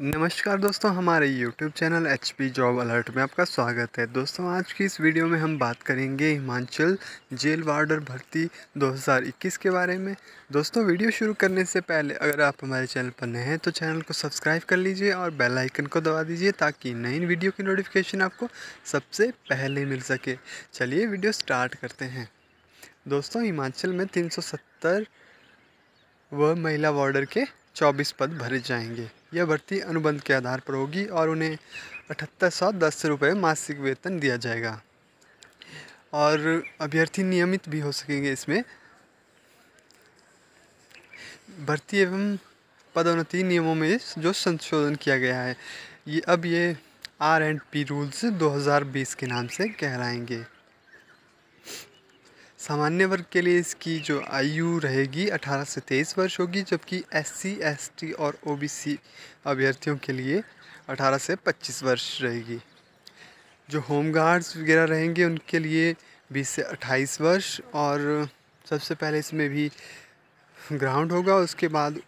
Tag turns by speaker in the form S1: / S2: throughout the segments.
S1: नमस्कार दोस्तों हमारे YouTube channel H P job alert में आपका स्वागत है दोस्तों आज की इस वीडियो में हम बात करेंगे हिमाचल जेल वार्डर भर्ती 2021 के बारे में दोस्तों वीडियो शुरू करने से पहले अगर आप हमारे चैनल पर नए हैं तो चैनल को सब्सक्राइब कर लीजिए और बेल आइकन को दबा दीजिए ताकि नई वीडियो की नोटिफिकेशन आपको सबसे पहले मिल सके चलिए वीडियो स्टार्ट करते हैं दोस्तों हिमाचल में तीन व महिला वार्डर के चौबीस पद भरे जाएंगे यह भर्ती अनुबंध के आधार पर होगी और उन्हें अठहत्तर सौ दस रुपये मासिक वेतन दिया जाएगा और अभ्यर्थी नियमित भी हो सकेंगे इसमें भर्ती एवं पदोन्नति नियमों में जो संशोधन किया गया है ये अब ये आर एंड पी रूल्स 2020 के नाम से कहलाएंगे सामान्य वर्ग के लिए इसकी जो आयु रहेगी 18 से 23 वर्ष होगी जबकि एससी, एसटी और ओबीसी अभ्यर्थियों के लिए 18 से 25 वर्ष रहेगी जो होम गार्ड्स वगैरह रहेंगे उनके लिए 20 से 28 वर्ष और सबसे पहले इसमें भी ग्राउंड होगा उसके बाद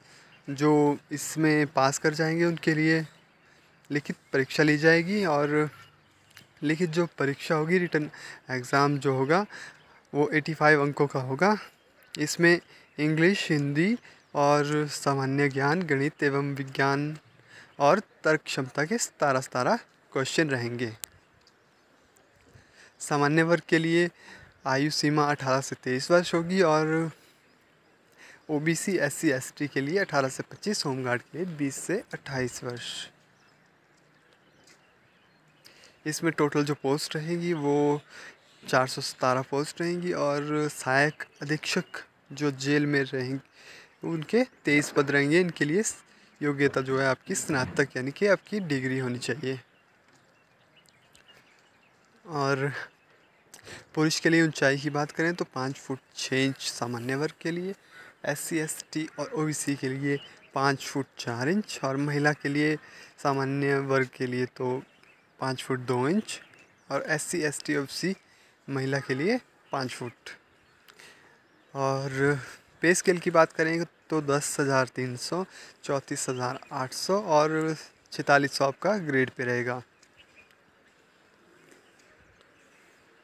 S1: जो इसमें पास कर जाएंगे उनके लिए लिखित परीक्षा ली जाएगी और लिखित जो परीक्षा होगी रिटर्न एग्ज़ाम जो होगा वो 85 अंकों का होगा इसमें इंग्लिश हिंदी और सामान्य ज्ञान गणित एवं विज्ञान और तर्क क्षमता के सतारह सतारह क्वेश्चन रहेंगे सामान्य वर्ग के लिए आयु सीमा 18 से 23 वर्ष होगी और O B C S C S T के लिए 18 से 25 होमगार्ड के लिए 20 से 28 वर्ष इसमें टोटल जो पोस्ट रहेगी वो चार सौ सतारह पोस्ट रहेंगी और सहायक अधीक्षक जो जेल में रहेंगे उनके तेईस पद रहेंगे इनके लिए योग्यता जो है आपकी स्नातक यानी कि आपकी डिग्री होनी चाहिए और पुरुष के लिए ऊंचाई की बात करें तो पाँच फुट छः इंच सामान्य वर्ग के लिए एस सी एस टी और ओ सी के लिए पाँच फुट चार इंच और महिला के लिए सामान्य वर्ग के लिए तो पाँच फुट दो इंच और S C S T O C महिला के लिए पाँच फुट और पे स्केल की बात करें तो दस हज़ार तीन सौ चौंतीस हज़ार आठ सौ और छतालीस सौ आपका ग्रेड पे रहेगा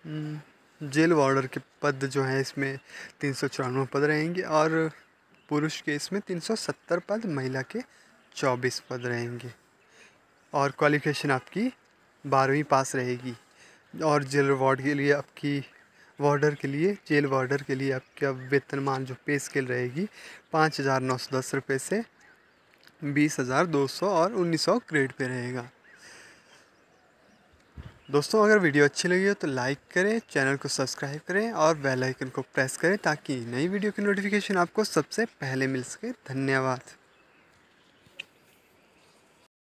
S1: हम्म, जेल वार्डर के पद जो हैं इसमें तीन सौ चौरानवे पद रहेंगे और पुरुष के इसमें तीन सौ सत्तर पद महिला के चौबीस पद रहेंगे और क्वालिफिकेशन आपकी बारहवीं पास रहेगी और जेल वार्ड के लिए आपकी वार्डर के लिए जेल वार्डर के लिए आपका वेतनमान जो पे स्केल रहेगी पाँच हज़ार नौ सौ दस रुपये से बीस हज़ार दो सौ और उन्नीस सौ ग्रेड पे रहेगा दोस्तों अगर वीडियो अच्छी लगी हो तो लाइक करें चैनल को सब्सक्राइब करें और बेल आइकन को प्रेस करें ताकि नई वीडियो की नोटिफिकेशन आपको सबसे पहले मिल सके धन्यवाद